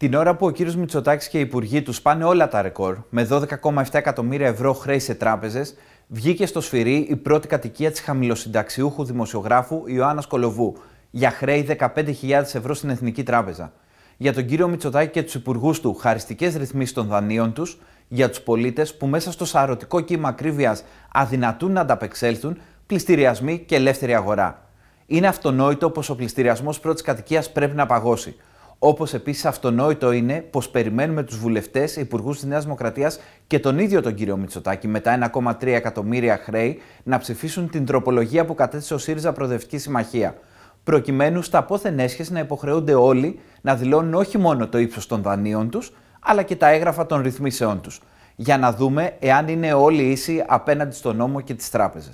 Την ώρα που ο κύριος Μητσοτάκης και οι υπουργοί τους πάνε όλα τα ρεκόρ, με 12,7 εκατομμύρια ευρώ χρέη σε τράπεζες, βγήκε στο σφυρί η πρώτη κατοικία της χαμηλοσυνταξιούχου δημοσιογράφου Ιωάννας Κολοβού για χρέη 15.000 ευρώ στην Εθνική Τράπεζα. Για τον κύριο Μητσοτάκη και τους υπουργούς του χαριστικές ρυθμίσεις των δανείων τους, για τους πολίτες που μέσα στο σαρωτικό κύμα ακρίβειας αδυνατούν να ανταπεξέλθουν, πληστηριασμοί και ελεύθερη αγορά. Είναι αυτονόητο πως ο πληστηριασμός πρώτης κατοικίας πρέπει να παγώσει. Όπως επίσης αυτονόητο είναι πως περιμένουμε τους βουλευτές, υπουργούς της Νέας Δημοκρατίας και τον ίδιο τον κύριο Μητσοτάκη με τα 1,3 εκατομμύρια χρέη να ψηφίσουν την τροπολογία που κατέθεσε ο ΣΥΡΙΖΑ Προοδευτική Συμμαχία. Προκειμένου στα πόθεν έσχεση να υποχρεούνται όλοι να δηλώνουν όχι μόνο το ύψος των δανείων τους, αλλά και τα έγγραφα των ρυθμίσεών τους. Για να δούμε εάν είναι όλοι ίσοι απέναντι στον νόμο και τις τράπεζες.